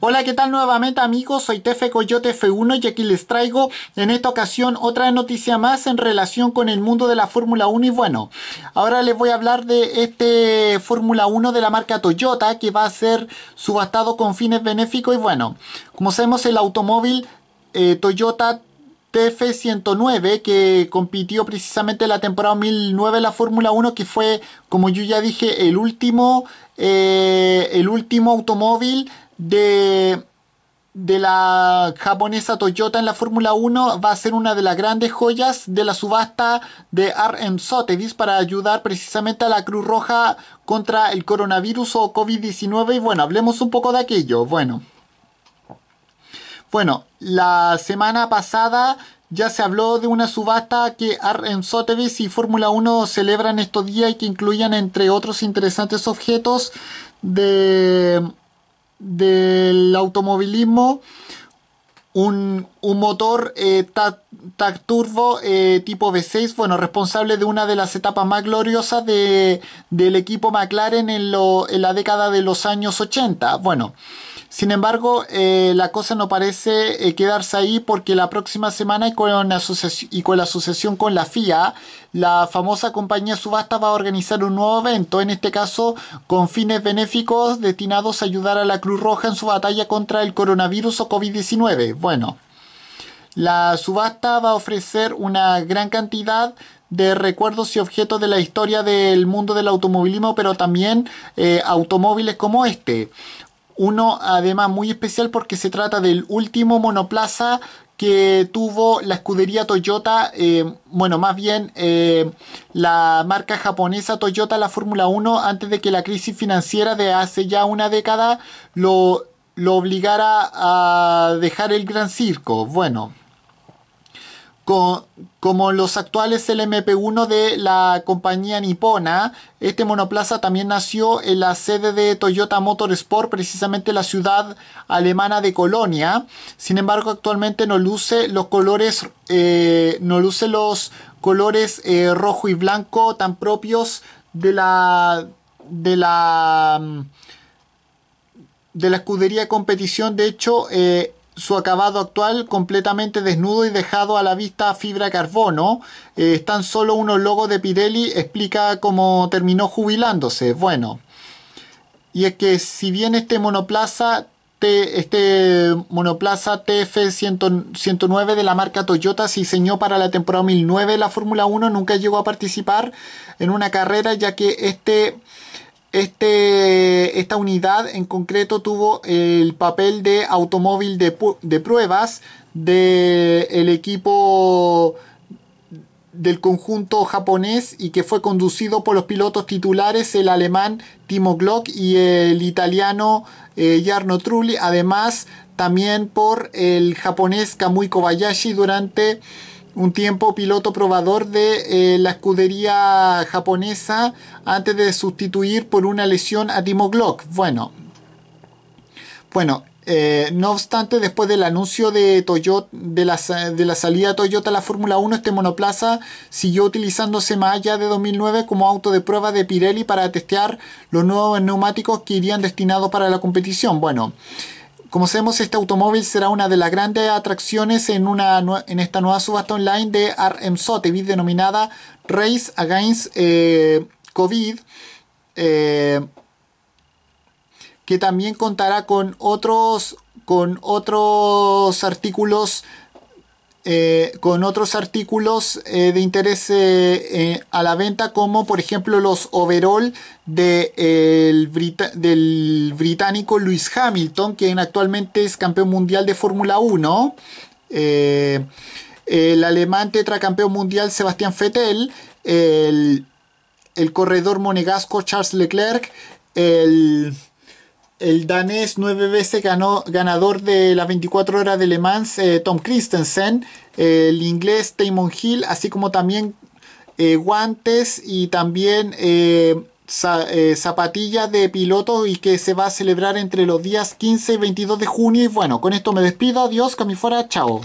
Hola, ¿qué tal nuevamente amigos? Soy Tefe Coyote F1 y aquí les traigo en esta ocasión otra noticia más en relación con el mundo de la Fórmula 1 y bueno, ahora les voy a hablar de este Fórmula 1 de la marca Toyota que va a ser subastado con fines benéficos y bueno, como sabemos el automóvil eh, Toyota TF109 que compitió precisamente la temporada 2009 en la Fórmula 1 que fue como yo ya dije el último eh, el último automóvil de, de la japonesa Toyota en la Fórmula 1 va a ser una de las grandes joyas de la subasta de RM Sotheby's para ayudar precisamente a la Cruz Roja contra el coronavirus o COVID-19 y bueno, hablemos un poco de aquello. Bueno, bueno, la semana pasada ya se habló de una subasta que en Sotheby's y Fórmula 1 celebran estos días y que incluyan entre otros interesantes objetos de del automovilismo un, motor eh, TAC Turbo eh, tipo V6, bueno, responsable de una de las etapas más gloriosas de, del equipo McLaren en, en la década de los años 80. Bueno, sin embargo, eh, la cosa no parece eh, quedarse ahí porque la próxima semana y con, con, la asociación con la FIA, la famosa compañía subasta va a organizar un nuevo evento, en este caso con fines benéficos destinados a ayudar a la Cruz Roja en su batalla contra el coronavirus o COVID-19. Bueno, la subasta va a ofrecer una gran cantidad de recuerdos y objetos de la historia del mundo del automovilismo, pero también eh, automóviles como este. Uno además muy especial porque se trata del último monoplaza que tuvo la escudería Toyota, eh, bueno, más bien eh, la marca japonesa Toyota, la Fórmula 1, antes de que la crisis financiera de hace ya una década lo, lo obligara a dejar el gran circo. Bueno, como los actuales LMP1 de la compañía nipona, este monoplaza también nació en la sede de Toyota Motorsport, precisamente la ciudad alemana de Colonia. Sin embargo, actualmente no luce los colores, eh, no luce los colores eh, rojo y blanco tan propios de la de la mm, de la escudería de competición. De hecho, eh, su acabado actual completamente desnudo y dejado a la vista fibra carbono. Eh, están tan solo unos logos de Pirelli explica cómo terminó jubilándose. Bueno, y es que si bien este monoplaza este monoplaza TF109 de la marca Toyota se diseñó para la temporada 2009 de la Fórmula 1, nunca llegó a participar en una carrera ya que este este, esta unidad en concreto tuvo el papel de automóvil de, pruebas del equipo del conjunto japonés y que fue conducido por los pilotos titulares el alemán Timo Glock y el italiano eh, Jarno Trulli, además también por el japonés Kamui Kobayashi durante un tiempo piloto probador de eh, la escudería japonesa antes de sustituir por una lesión a Timo Glock. Bueno, bueno eh, no obstante, después del anuncio de, Toyota, de, la, salida de Toyota a la Fórmula 1, este monoplaza siguió utilizándose más allá de 2009 como auto de prueba de Pirelli para testear los nuevos neumáticos que irían destinados para la competición. Bueno, como sabemos, este automóvil será una de las grandes atracciones en, una, en esta nueva subasta online de RM Sotheby's denominada Race Against eh, COVID, eh, que también contará con otros, con otros artículos eh, con otros artículos eh, de interés eh, a la venta como por ejemplo los overall del británico Lewis Hamilton quien actualmente es campeón mundial de Fórmula 1 el alemán tetracampeón mundial Sebastián Vettel el corredor monegasco Charles Leclerc el el danés nueve veces ganó, ganador de las 24 horas de Le Mans, eh, Tom Christensen, eh, el inglés Damon Hill, así como también eh, guantes y también zapatillas de piloto y que se va a celebrar entre los días 15 y 22 de junio. Y bueno, con esto me despido, adiós, que fuera, chao.